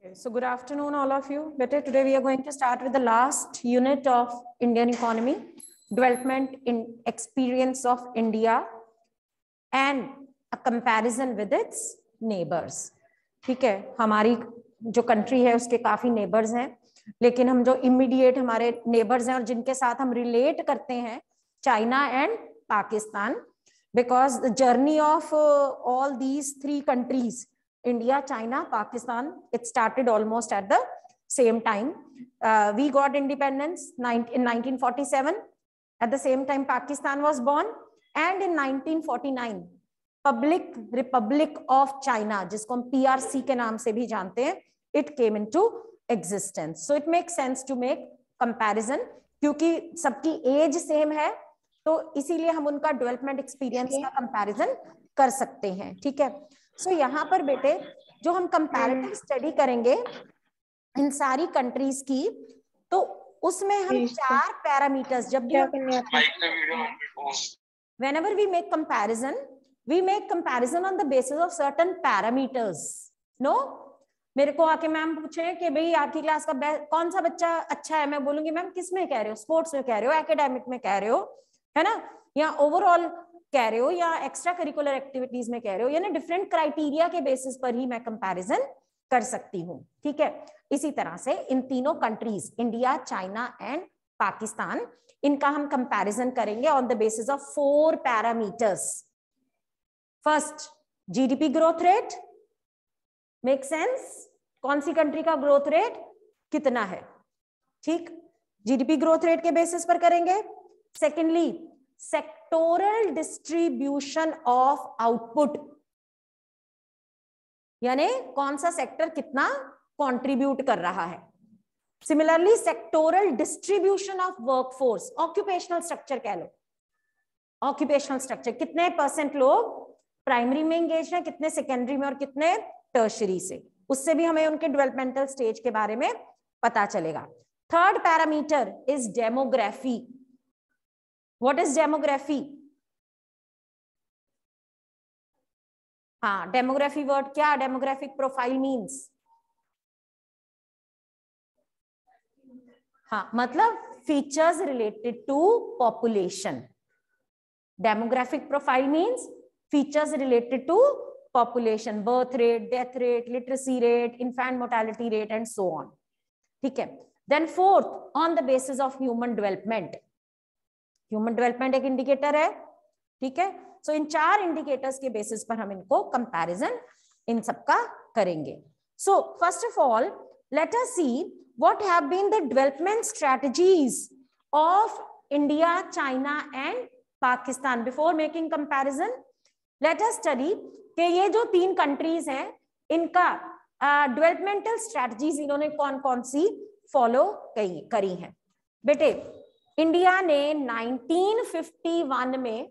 Okay, so good afternoon, all of you. Better today we are going to start with the last unit of Indian economy, development in experience of India and a comparison with its neighbors. ठीक है हमारी जो country है उसके काफी neighbours हैं लेकिन हम जो इमीडिएट हमारे नेबर्स हैं और जिनके साथ हम रिलेट करते हैं and pakistan because the journey of uh, all these three countries India, China, Pakistan. It started almost at the same time. Uh, we got independence in 1947. At the same time, Pakistan was born. And in 1949, public republic of China जिसको हम PRC के नाम से भी जानते हैं it came into existence so it make sense to make comparison क्योंकि सबकी एज सेम है तो इसीलिए हम उनका डेवलपमेंट एक्सपीरियंस का कंपैरिजन कर सकते हैं ठीक है सो so, यहाँ पर बेटे जो हम कंपेरेटिव स्टडी hmm. करेंगे इन सारी कंट्रीज की तो उसमें हम चार पैरामीटर्स जब भी whenever we make comparison we make comparison on the basis of certain parameters no मेरे को आके मैम पूछे कि भाई आपकी क्लास का कौन सा बच्चा अच्छा है मैं बोलूंगी मैम किस में कह रहे हो स्पोर्ट्स में कह रहे हो एकेडमिक में कह रहे हो है ना या ओवरऑल कह रहे हो या एक्स्ट्रा करिकुलर एक्टिविटीज में कह रहे हो यानी डिफरेंट क्राइटेरिया के बेसिस पर ही मैं कंपैरिजन कर सकती हूँ ठीक है इसी तरह से इन तीनों countries India China and Pakistan इनका हम कंपैरिजन करेंगे on the basis of four parameters first GDP growth rate make sense कौन सी कंट्री का ग्रोथ रेट कितना है ठीक जीडीपी ग्रोथ रेट के बेसिस पर करेंगे सेकेंडली सेक sectoral डिस्ट्रीब्यूशन ऑफ आउटपुट यानी कौन सा सेक्टर कितना कंट्रीब्यूट कर रहा है similarly sectoral distribution of workforce occupational structure कह लो ऑक्यूपेशनल स्ट्रक्चर कितने परसेंट लोग प्राइमरी में इंगेज हैं कितने सेकेंडरी में और कितने टर्शरी से उससे भी हमें उनके डेवलपमेंटल स्टेज के बारे में पता चलेगा third parameter is demography what is demography हाँ डेमोग्राफी वर्ड क्या डेमोग्राफिक प्रोफाइल मींस हाँ मतलब features related to population demographic profile means features related to population birth rate death rate literacy rate infant mortality rate and so on ठीक है then fourth on the basis of human development human development एक indicator है ठीक है सो इन चार indicators के basis पर हम इनको कंपैरिजन इन सबका करेंगे so first of all let us see what have been the development strategies of India China and Pakistan before making comparison later study के ये जो तीन कंट्रीज हैं इनका डेवलपमेंटल uh, स्ट्रेटजीज इन्होंने कौन कौन सी फॉलो करी है बेटे इंडिया ने 1951 में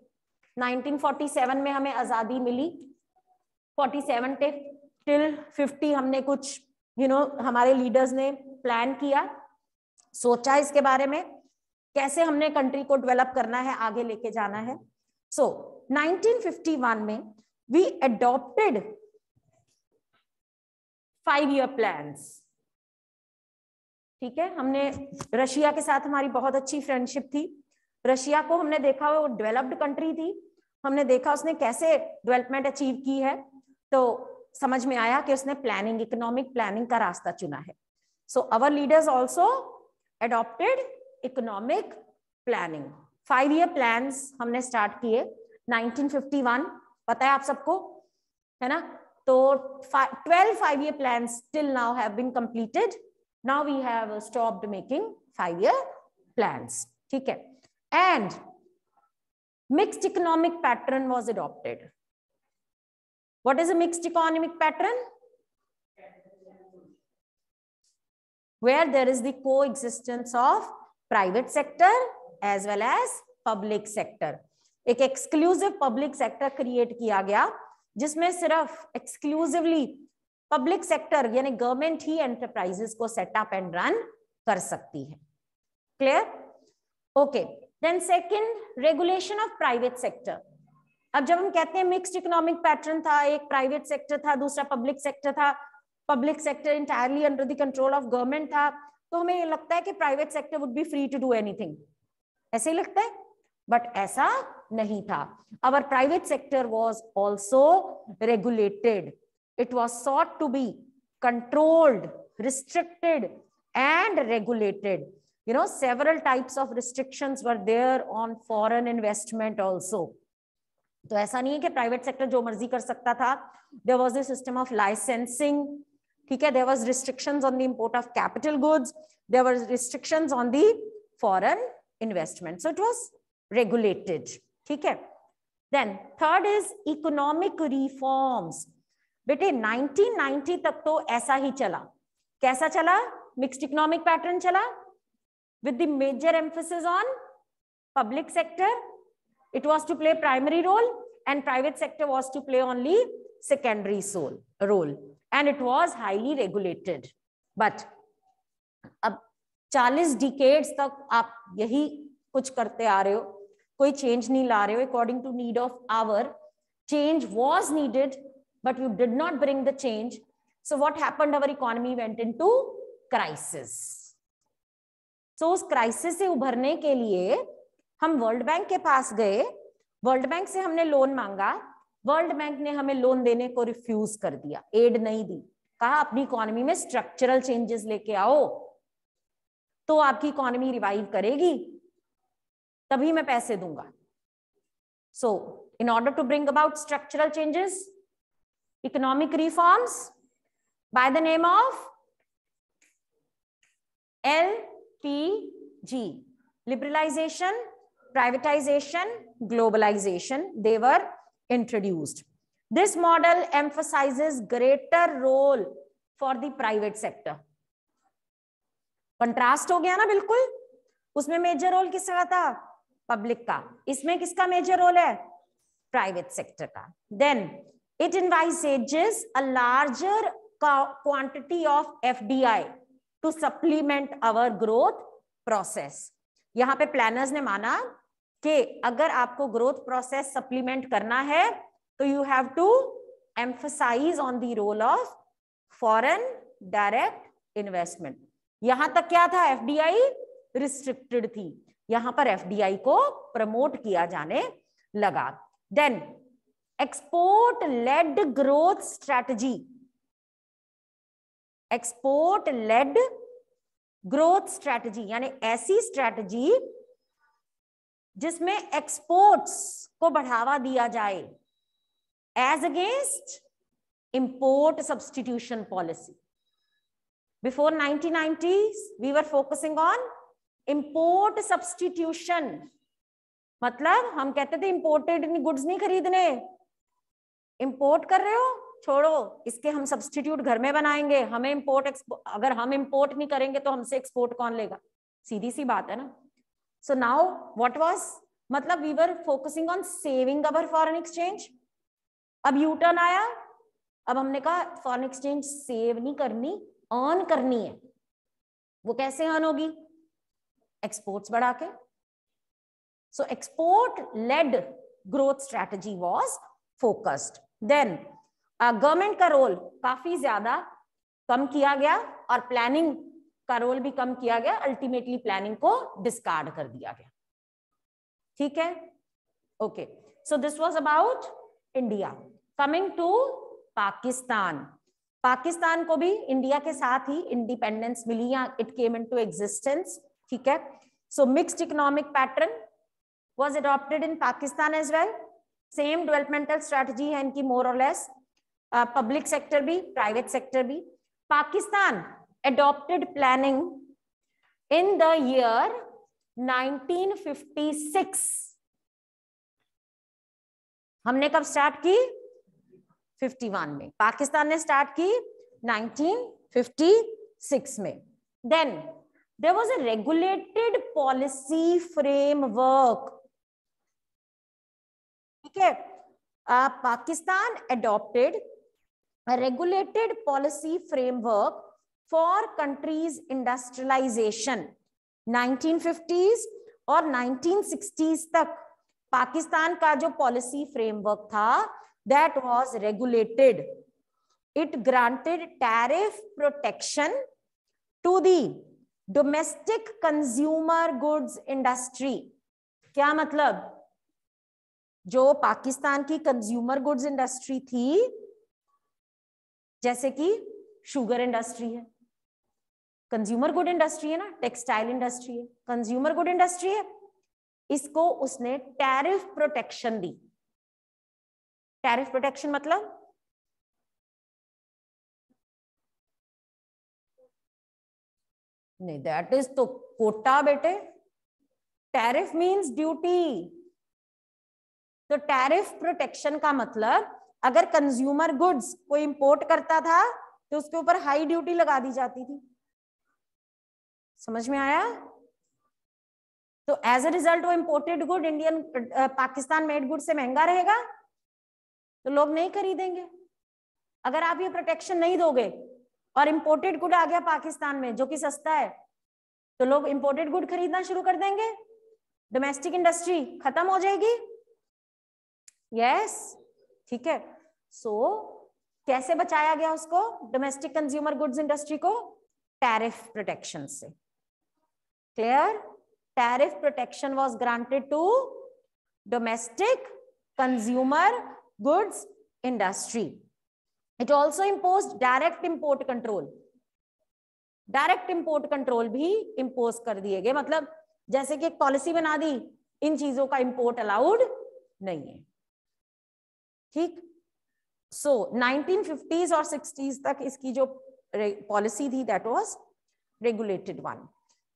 1947 में हमें आजादी मिली 47 सेवन टिल 50 हमने कुछ यू you नो know, हमारे लीडर्स ने प्लान किया सोचा इसके बारे में कैसे हमने कंट्री को डेवलप करना है आगे लेके जाना है सो so, 1951 में we adopted five year plans ठीक है हमने रशिया के साथ हमारी बहुत अच्छी फ्रेंडशिप थी रशिया को हमने देखा वो डेवलप्ड कंट्री थी हमने देखा उसने कैसे डेवलपमेंट अचीव की है तो समझ में आया कि उसने प्लानिंग इकोनॉमिक प्लानिंग का रास्ता चुना है so our leaders also adopted economic planning five year plan हमने स्टार्ट किए 1951 पता है आप सबको है ना तो twelve five year plan till now have been completed Now we have stopped making five-year plans. Okay. And mixed economic pattern was adopted. What is a mixed economic pattern? Where there is the coexistence of private sector as well as public sector. एक exclusive public sector create किया गया जिसमें सिर्फ exclusively public sector यानी government ही enterprises को set up and run कर सकती है clear okay then second regulation of private sector अब जब हम कहते हैं मिक्स्ड इकोनॉमिक पैटर्न था एक प्राइवेट सेक्टर था दूसरा पब्लिक सेक्टर था public sector entirely under the control of government था तो हमें लगता है कि private sector would be free to do anything ऐसे ही लगता है बट ऐसा नहीं था our private sector was also regulated it was sought to be controlled restricted and regulated you know several types of restrictions were there on foreign investment also So, aisa nahi hai ki private sector jo marzi kar sakta tha there was a system of licensing theek hai there was restrictions on the import of capital goods there were restrictions on the foreign investment so it was regulated theek hai then third is economic reforms बेटे 1990 तक तो ऐसा ही चला कैसा चला mixed economic pattern चला with the major emphasis on public sector it was to play primary role and private sector was to play only secondary sole role and it was highly regulated but अब 40 decades तक आप यही कुछ करते आ रहे हो कोई चेंज नहीं ला रहे हो according to need of hour change was needed but you did not bring the change. So what happened? Our economy went into crisis. So उस crisis से उभरने के लिए हम वर्ल्ड बैंक के पास गए वर्ल्ड बैंक से हमने लोन मांगा वर्ल्ड बैंक ने हमें लोन देने को रिफ्यूज कर दिया एड नहीं दी कहा अपनी इकोनॉमी में स्ट्रक्चरल चेंजेस लेके आओ तो आपकी इकोनॉमी रिवाइव करेगी तभी मैं पैसे दूंगा so in order to bring about structural changes economic reforms by the name of LPG, liberalization, privatization, globalization. They were introduced. This model emphasizes greater role for the private sector. contrast ho gaya na bilkul usme major role kis ka tha public ka isme kiska major role hai private sector ka then It envisages a larger quantity of FDI to supplement our growth process. yahan pe planners ne mana ke agar aapko growth process supplement karna hai तो you have to emphasize on the role of foreign direct investment. यहां तक क्या था FDI restricted थी यहाँ पर FDI को promote किया जाने लगा. Then export led growth strategy export led growth strategy यानी ऐसी स्ट्रेटजी जिसमें एक्सपोर्ट्स को बढ़ावा दिया जाए as against import substitution policy before nineteen ninety we are focusing on import substitution मतलब हम कहते थे इंपोर्टेड गुड्स नहीं खरीदने इंपोर्ट कर रहे हो छोड़ो इसके हम सब्सटीट्यूट घर में बनाएंगे हमें इम्पोर्ट अगर हम इम्पोर्ट नहीं करेंगे तो हमसे एक्सपोर्ट कौन लेगा सीधी सी बात है ना सो नाउ वॉट वॉज मतलब we were focusing on saving our foreign exchange अब यू टर्न आया अब हमने कहा फॉरन एक्सचेंज सेव नहीं करनी अर्न करनी है वो कैसे अर्न होगी एक्सपोर्ट्स बढ़ा के so export led growth strategy was focused then government uh, का रोल काफी ज्यादा कम किया गया और प्लानिंग का रोल भी कम किया गया अल्टीमेटली प्लानिंग को डिस्कार्ड कर दिया गया ठीक है okay so this was about India coming to Pakistan Pakistan को भी इंडिया के साथ ही इंडिपेंडेंस मिली या it came into existence ठीक है so mixed economic pattern was adopted in Pakistan as well. Same developmental strategy है इनकी मोर और लेस पब्लिक सेक्टर भी प्राइवेट सेक्टर भी Pakistan adopted planning in the year 1956 हमने कब स्टार्ट की 51 में पाकिस्तान ने स्टार्ट की 1956 में then there was a regulated policy framework है Pakistan adopted a regulated policy framework for countries industrialization 1950s और 1960s तक पाकिस्तान का जो पॉलिसी फ्रेमवर्क था that was regulated it granted tariff protection to the domestic consumer goods industry क्या मतलब जो पाकिस्तान की कंज्यूमर गुड्स इंडस्ट्री थी जैसे कि शुगर इंडस्ट्री है कंज्यूमर गुड इंडस्ट्री है ना टेक्सटाइल इंडस्ट्री है कंज्यूमर गुड इंडस्ट्री है इसको उसने टैरिफ प्रोटेक्शन दी टैरिफ प्रोटेक्शन मतलब नहीं दैट इज तो कोटा बेटे टैरिफ मींस ड्यूटी तो टैरिफ प्रोटेक्शन का मतलब अगर कंज्यूमर गुड्स कोई इंपोर्ट करता था तो उसके ऊपर हाई ड्यूटी लगा दी जाती थी समझ में आया तो एज अ रिजल्ट वो imported good Indian Pakistan made good से महंगा रहेगा तो लोग नहीं खरीदेंगे अगर आप ये प्रोटेक्शन नहीं दोगे और इंपोर्टेड गुड आ गया पाकिस्तान में जो कि सस्ता है तो लोग इंपोर्टेड गुड खरीदना शुरू कर देंगे डोमेस्टिक इंडस्ट्री खत्म हो जाएगी यस ठीक है सो कैसे बचाया गया उसको डोमेस्टिक कंज्यूमर गुड्स इंडस्ट्री को टैरिफ प्रोटेक्शन से clear tariff protection was granted to domestic consumer goods industry it also impose direct import control direct import control भी इम्पोज कर दिए गए मतलब जैसे कि एक पॉलिसी बना दी इन चीजों का इंपोर्ट अलाउड नहीं है ठीक सो नाइनटीन और 60s तक इसकी जो पॉलिसी थी that was regulated one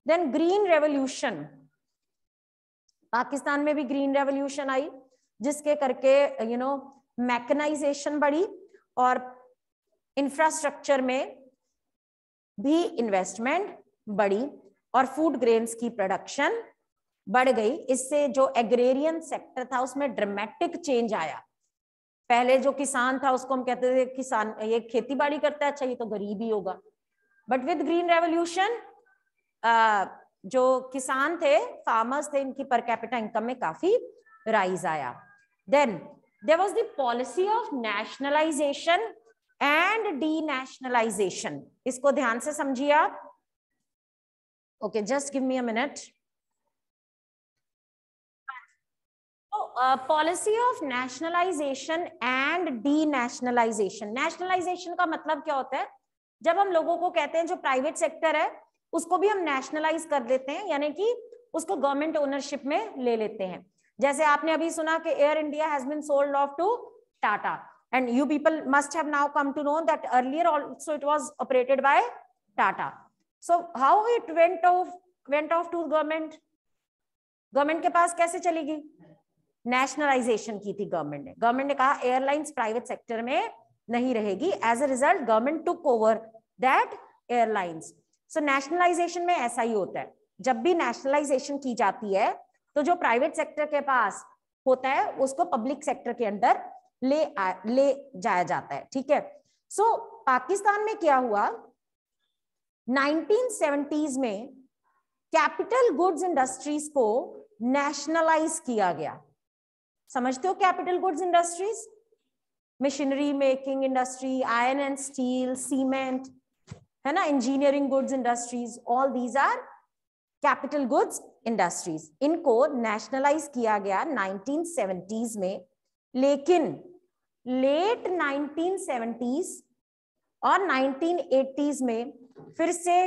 then green revolution Pakistan में भी ग्रीन रेवोल्यूशन आई जिसके करके यू नो मैकेनाइजेशन बढ़ी और इंफ्रास्ट्रक्चर में भी इन्वेस्टमेंट बढ़ी और फूड ग्रेन्स की प्रोडक्शन बढ़ गई इससे जो एग्रेरियन सेक्टर था उसमें ड्रामेटिक चेंज आया पहले जो किसान था उसको हम कहते थे किसान ये खेती बाड़ी करता है अच्छा ये तो गरीब ही होगा बट विद ग्रीन रेवोल्यूशन जो किसान थे फार्मर्स थे इनकी पर कैपिटल इनकम में काफी राइज आया then there was policy of nationalisation and denationalisation इसको ध्यान से समझिए आप okay just give me a minute policy of nationalisation and denationalisation nationalisation का मतलब क्या होता है जब हम लोगों को कहते हैं जो प्राइवेट सेक्टर है उसको भी हम नेशनलाइज कर देते हैं यानी कि उसको गवर्नमेंट ओनरशिप में ले लेते हैं जैसे आपने अभी सुना कि Air India has been sold off to Tata and you people must have now come to know that earlier also it was operated by Tata so how it went off went off to government government के पास कैसे चलेगी nationalisation की थी government ने government ने कहा airlines private sector में नहीं रहेगी as a result government took over that airlines so nationalisation में ऐसा ही होता है जब भी नेशनलाइजेशन की जाती है तो जो प्राइवेट सेक्टर के पास होता है उसको पब्लिक सेक्टर के अंदर ले आ, ले जाया जाता है ठीक है सो so, पाकिस्तान में क्या हुआ 1970s में कैपिटल गुड्स इंडस्ट्रीज को नेशनलाइज किया गया समझते हो capital goods industries machinery making industry iron and steel cement है ना engineering goods industries all these are capital goods industries इनको नेशनलाइज किया गया 1970s में लेकिन लेट 1970s और 1980s में फिर से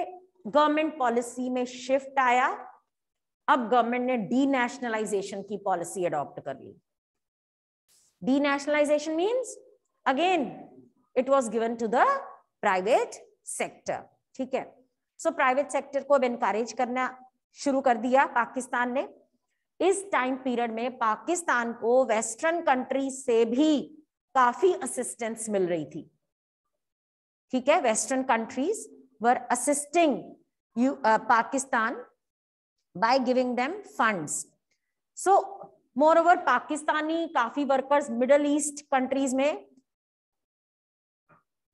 गवर्नमेंट पॉलिसी में शिफ्ट आया अब गवर्नमेंट ने डी की पॉलिसी अडॉप्ट कर ली Denationalization means again it was given to the private sector. ठीक है सो प्राइवेट सेक्टर को अब एनकरेज करना शुरू कर दिया पाकिस्तान ने इस टाइम पीरियड में पाकिस्तान को वेस्टर्न कंट्री से भी काफी असिस्टेंस मिल रही थी ठीक है western countries were assisting you Pakistan by giving them funds. So moreover Pakistani काफी वर्कर्स मिडल ईस्ट कंट्रीज में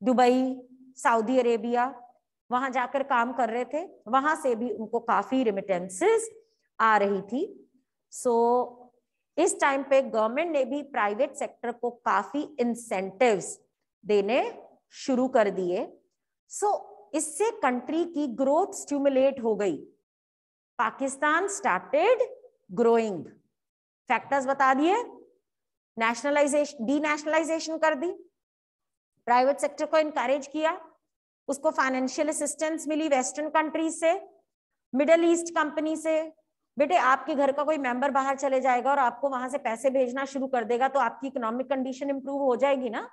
दुबई सऊदी अरेबिया वहां जाकर काम कर रहे थे वहां से भी उनको काफी रिमिटेंसेस आ रही थी सो so, इस टाइम पे गवर्नमेंट ने भी प्राइवेट सेक्टर को काफी इंसेंटिव्स देने शुरू कर दिए सो so, इससे कंट्री की ग्रोथ स्टिमुलेट हो गई पाकिस्तान स्टार्टेड ग्रोइंग फैक्टर्स बता दिए नेशनलाइजेशन डी नेशनलाइजेशन कर दी प्राइवेट सेक्टर को इनकरेज किया उसको फाइनेंशियल असिस्टेंस मिली वेस्टर्न कंट्रीज से मिडल ईस्ट कंपनी से बेटे आपके घर का कोई मेंबर बाहर चले जाएगा और आपको वहां से पैसे भेजना शुरू कर देगा तो आपकी इकोनॉमिक कंडीशन इंप्रूव हो जाएगी ना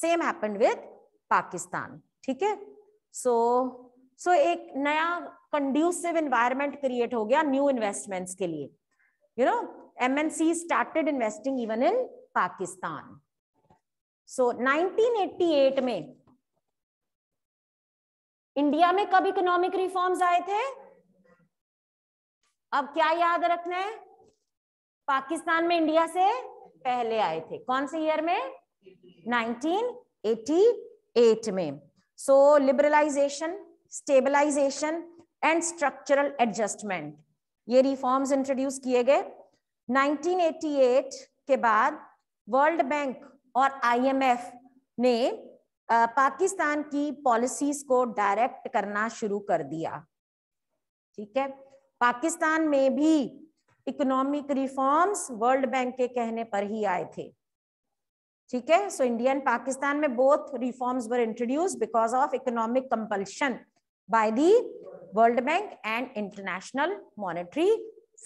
सेम हैपेंड विद पाकिस्तान ठीक है सो सो एक नया कंड्यूसिव इन्वायरमेंट क्रिएट हो गया न्यू इन्वेस्टमेंट्स के लिए you you know know, MNC started investing even in Pakistan. So 1988 में इंडिया में कब इकोनॉमिक रिफॉर्म्स आए थे अब क्या याद रखना है पाकिस्तान में इंडिया से पहले आए थे कौन से ईयर में 1988 में so liberalisation stabilisation and structural adjustment ये रिफॉर्म्स इंट्रोड्यूस किए गए 1988 के बाद वर्ल्ड बैंक और आईएमएफ ने पाकिस्तान की पॉलिसीज को डायरेक्ट करना शुरू कर दिया ठीक है पाकिस्तान में भी इकोनॉमिक रिफॉर्म्स वर्ल्ड बैंक के कहने पर ही आए थे ठीक है सो इंडिया एंड पाकिस्तान में both reforms were introduce because of economic compulsion by the World Bank and International Monetary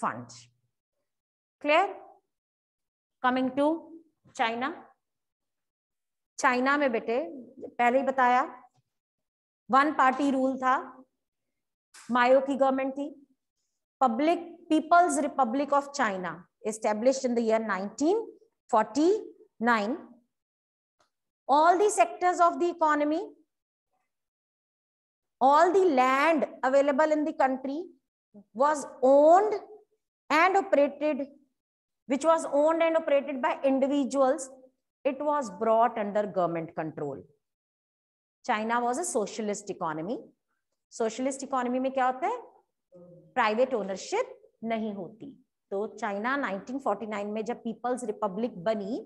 Fund clear coming to China China में बेटे पहले ही बताया वन पार्टी रूल था मायो की गवर्नमेंट थी public People's Republic of China establish in the year 1949 all the sectors of the economy all the land available in the country was owned and operated which was owned and operated by individuals, it was brought under government control. China was a socialist economy. Socialist economy mein kya hota hai private ownership nahi hoti तो china 1949 mein jab people's republic bani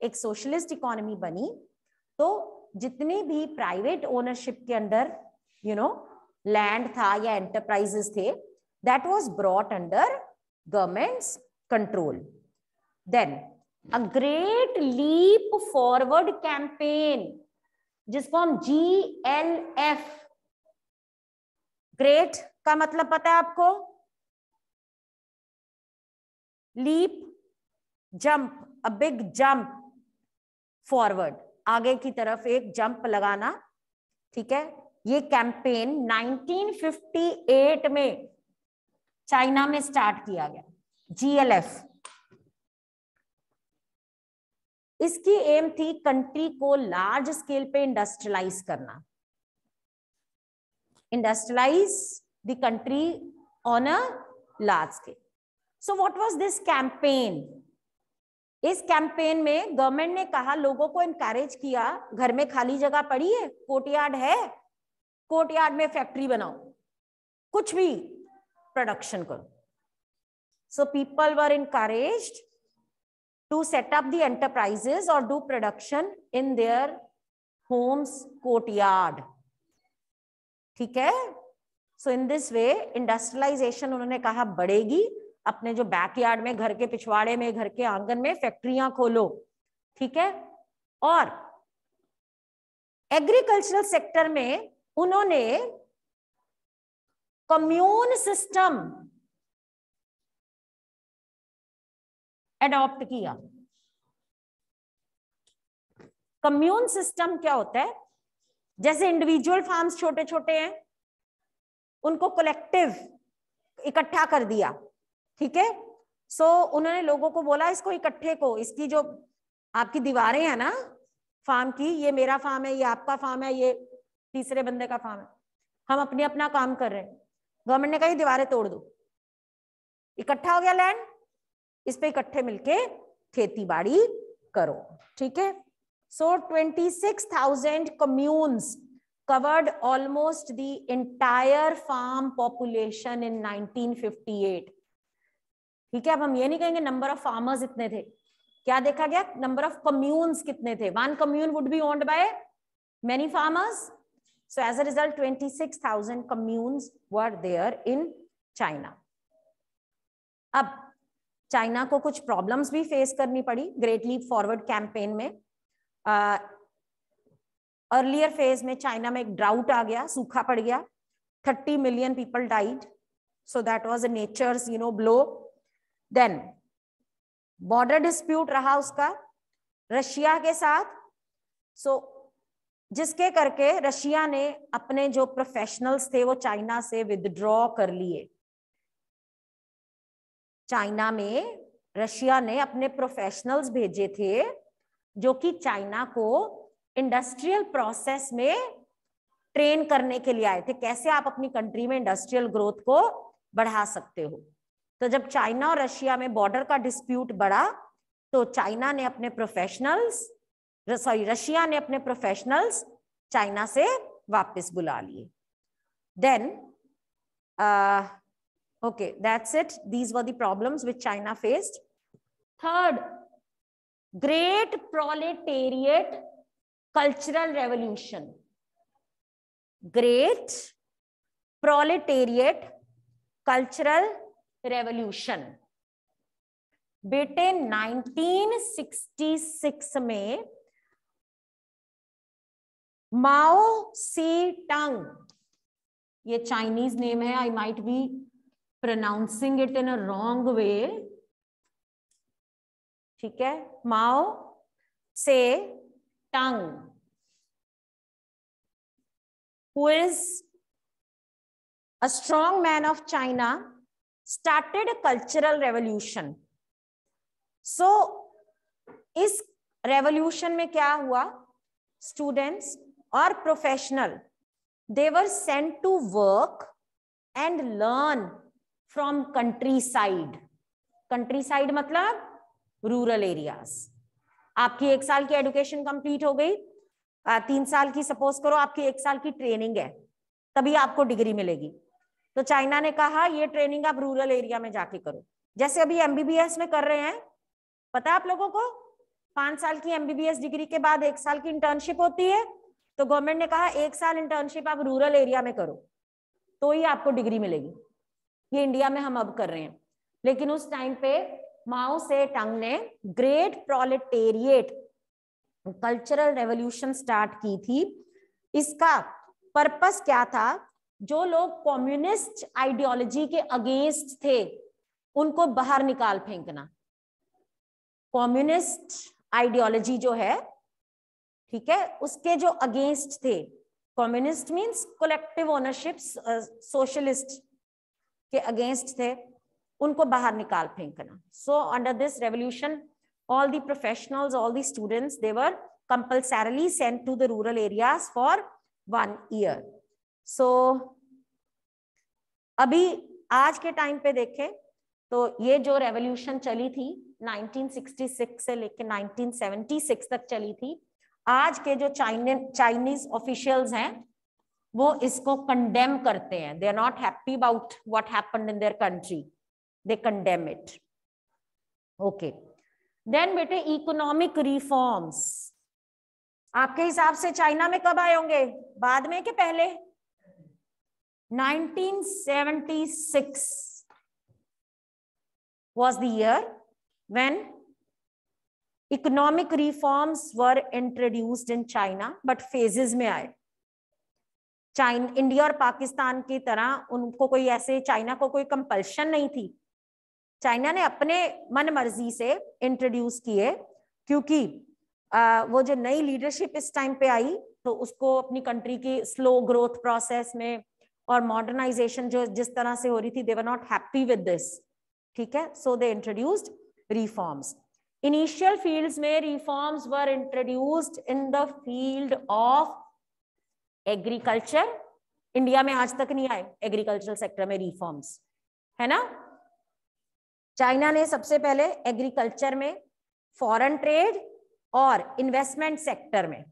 ek socialist economy bani to jitne bhi private ownership ke under you know land tha ya enterprises the that was brought under government's control then a great leap forward campaign जिसको हम G L F great का मतलब पता है आपको leap jump a big jump forward आगे की तरफ एक जंप लगाना ठीक है ये कैंपेन 1958 में चाइना में स्टार्ट किया गया जीएलएफ इसकी एम थी कंट्री को लार्ज स्केल पे इंडस्ट्रियलाइज करना industrialise the country on a large scale so what was this campaign इस कैंपेन में गवर्नमेंट ने कहा लोगों को इनकरेज किया घर में खाली जगह पड़ी है कोर्टयार्ड है कोर्टयार्ड में फैक्ट्री बनाओ कुछ भी प्रोडक्शन करो सो people were encouraged to set up the enterprises or do production in their homes courtyard ठीक है सो इन दिस वे इंडस्ट्रियलाइजेशन उन्होंने कहा बढ़ेगी अपने जो बैकयार्ड में घर के पिछवाड़े में घर के आंगन में फैक्ट्रियां खोलो ठीक है और एग्रीकल्चरल सेक्टर में उन्होंने कम्यून सिस्टम एडॉप्ट किया कम्यून सिस्टम क्या होता है जैसे इंडिविजुअल फार्म्स छोटे छोटे हैं उनको कलेक्टिव इकट्ठा कर दिया ठीक है सो उन्होंने लोगों को बोला इसको इकट्ठे को इसकी जो आपकी दीवारें हैं ना फार्म की ये मेरा फार्म है ये आपका फार्म है ये तीसरे बंदे का फार्म है हम अपने अपना काम कर रहे हैं गवर्नमेंट ने कहा दीवारें तोड़ दो इकट्ठा हो गया लैंड इस पे इकट्ठे मिलके खेती बाड़ी करो ठीक है so twenty six thousand communes covered almost the entire farm population in 1958 ठीक है अब हम ये नहीं कहेंगे नंबर ऑफ फार्मर्स इतने थे क्या देखा गया नंबर ऑफ कम्यून्स कितने थे one commune would be owned by many farmers so as a result twenty six thousand communes were there in China अब चाइना को कुछ प्रॉब्लम्स भी फेस करनी पड़ी ग्रेट लीप फॉरवर्ड कैंपेन में अर्लियर फेज में चाइना में एक ड्राउट आ गया सूखा पड़ गया 30 million people died that that was a you know blow then border dispute रहा उसका रशिया के साथ सो so जिसके करके रशिया ने अपने जो प्रोफेशनल्स थे वो चाइना से विदड्रॉ कर लिए चाइना में रशिया ने अपने प्रोफेशनल्स भेजे थे जो कि चाइना को इंडस्ट्रियल प्रोसेस में ट्रेन करने के लिए आए थे कैसे आप अपनी कंट्री में इंडस्ट्रियल ग्रोथ को बढ़ा सकते हो तो जब चाइना और रशिया में बॉर्डर का डिस्प्यूट बढ़ा तो चाइना ने अपने प्रोफेशनल्स सॉरी रशिया ने अपने प्रोफेशनल्स चाइना से वापस बुला लिए then Okay, that's it. These were the problems which China faced. Third, great proletariat cultural revolution. Great proletariat cultural revolution. बेटे 1966 में माओ सी टंग ये चाइनीज नेम है I might be pronouncing it in a wrong way ठीक है Mao Tse Tung who is a strong man of China started a cultural revolution so इस revolution में क्या हुआ स्टूडेंट्स और professional they were sent to work and learn from countryside countryside मतलब rural areas आपकी एक साल की एडुकेशन कंप्लीट हो गई तीन साल की सपोज करो आपकी एक साल की ट्रेनिंग है तभी आपको डिग्री मिलेगी तो चाइना ने कहा ये ट्रेनिंग आप रूरल एरिया में जाके करो जैसे अभी एमबीबीएस में कर रहे हैं पता आप लोगों को पांच साल की एमबीबीएस डिग्री के बाद एक साल की इंटर्नशिप होती है तो गवर्नमेंट ने कहा एक साल इंटर्नशिप आप रूरल एरिया में करो तो ही आपको डिग्री मिलेगी ये इंडिया में हम अब कर रहे हैं लेकिन उस टाइम पे माओ से टंग ने great proletariat cultural revolution start की थी इसका पर्पस क्या था जो लोग कम्युनिस्ट आइडियोलॉजी के अगेंस्ट थे उनको बाहर निकाल फेंकना कम्युनिस्ट आइडियोलॉजी जो है ठीक है उसके जो अगेंस्ट थे communist means collective ownership socialist के अगेंस्ट थे उनको बाहर निकाल फेंकना so under this revolution all the professionals all the students they were compulsorily send to the rural areas for one year so अभी आज के टाइम पे देखे तो ये जो रेवोल्यूशन चली थी 1966 से लेके 1976 तक चली थी आज के जो चाइनीज ऑफिशियल्स हैं वो इसको कंडेम करते हैं they are not happy about what happen in their country they condemn it okay then बेटे इकोनॉमिक रिफॉर्म्स आपके हिसाब से चाइना में कब आए होंगे बाद में के पहले 1976 was the year when economic reforms were introduced in China but phases में आए चाइन इंडिया और पाकिस्तान की तरह उनको कोई ऐसे चाइना को कोई कंपल्शन नहीं थी चाइना ने अपने मन मर्जी से इंट्रोड्यूस किए क्योंकि आ, वो जो नई लीडरशिप इस टाइम पे आई तो उसको अपनी कंट्री की स्लो ग्रोथ प्रोसेस में और मॉडर्नाइजेशन जो जिस तरह से हो रही थी they were not happy with this ठीक है so they introduced reforms initial fields में reforms were introduced in the field of agriculture India में आज तक नहीं आए एग्रीकल्चरल सेक्टर में रिफॉर्म्स है ना चाइना ने सबसे पहले एग्रीकल्चर में फॉरेन ट्रेड और इन्वेस्टमेंट सेक्टर में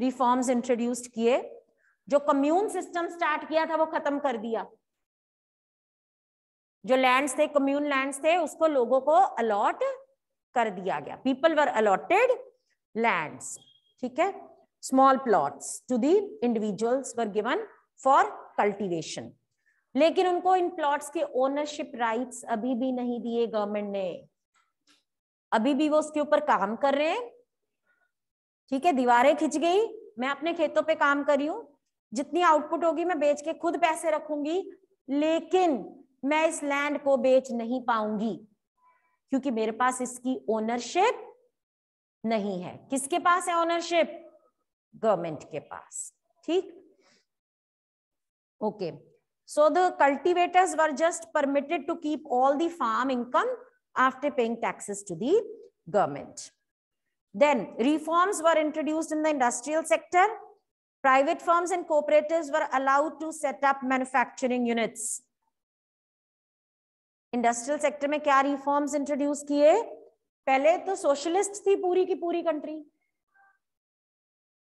रिफॉर्म्स इंट्रोड्यूस किए जो कम्यून सिस्टम स्टार्ट किया था वो खत्म कर दिया जो लैंड्स थे कम्यून लैंड्स थे उसको लोगों को अलॉट कर दिया गया पीपल वर अलॉटेड लैंड्स ठीक है small plots to the individuals were given for cultivation. लेकिन उनको इन प्लॉट्स के ओनरशिप राइट्स अभी भी नहीं दिए गवर्नमेंट ने अभी भी वो उसके ऊपर काम कर रहे हैं ठीक है दीवारें खिंच गई मैं अपने खेतों पे काम कर रही हूँ जितनी आउटपुट होगी मैं बेच के खुद पैसे रखूंगी लेकिन मैं इस लैंड को बेच नहीं पाऊंगी क्योंकि मेरे पास इसकी ओनरशिप नहीं है किसके पास है ओनरशिप गवर्नमेंट के पास ठीक okay so the cultivators were just permitted to keep all the farm income after paying taxes to the government then reforms were introduced in the industrial sector private firms and cooperatives were allowed to set up manufacturing units industrial sector में क्या reforms introduce किए पहले तो socialist थी पूरी की पूरी country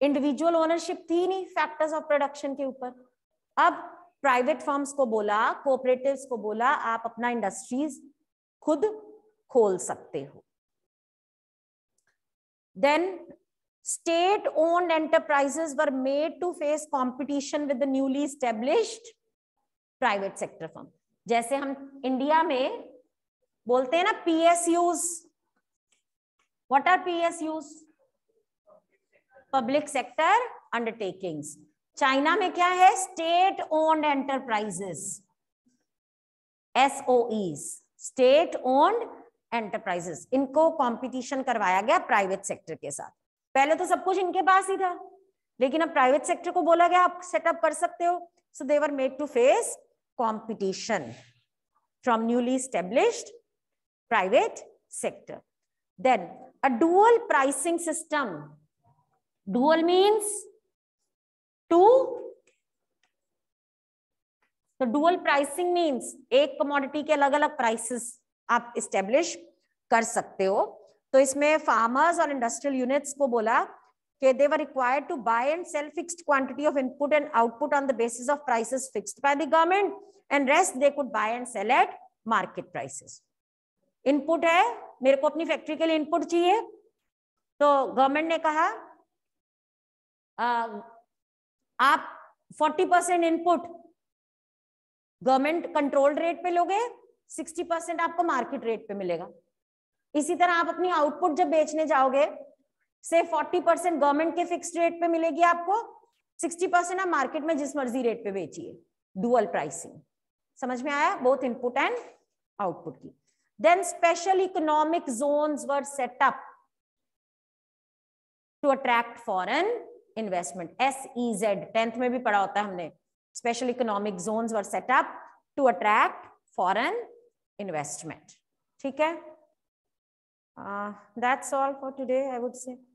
individual ownership थी नहीं फैक्टर्स ऑफ प्रोडक्शन के ऊपर अब प्राइवेट फर्म्स को बोला कोऑपरेटिव्स को बोला आप अपना इंडस्ट्रीज खुद खोल सकते हो then state owned enterprises were made to face competition with newly newly private sector sector जैसे हम इंडिया में बोलते हैं ना PSUs what are PSUs public sector undertakings China में क्या है state owned enterprises SOEs state owned enterprises इनको कंपटीशन करवाया गया प्राइवेट सेक्टर के साथ पहले तो सब कुछ इनके पास ही था लेकिन अब प्राइवेट सेक्टर को बोला गया आप सेटअप कर सकते हो so they were made to face competition from newly established private sector then a dual pricing system dual means two तो डुअल प्राइसिंग मीन्स एक कमोडिटी के अलग अलग प्राइसेस आप स्टेब्लिश कर सकते हो तो इसमें फार्मर्स और इंडस्ट्रियल यूनिट्स को बोला कि they were required to buy and sell fixed quantity of input and output on the basis of prices fixed by the government and rest they could buy and sell at market prices input है मेरे को अपनी factory के लिए input चाहिए तो government ने कहा Uh, आप 40 percent input government controlled rate पे लोगे 60 परसेंट आपको मार्केट रेट पे मिलेगा इसी तरह आप अपनी आउटपुट जब बेचने जाओगे से 40 परसेंट गवर्नमेंट के फिक्स रेट पे मिलेगी आपको 60 परसेंट आप मार्केट में जिस मर्जी रेट पे बेचिए डुअल प्राइसिंग समझ में आया बोथ इनपुट एंड आउटपुट की then special economic zone were set up to attract foreign investment S E Z tenth में भी पढ़ा होता है हमने special economic zone were set up to attract foreign investment ठीक है that's all for today I would से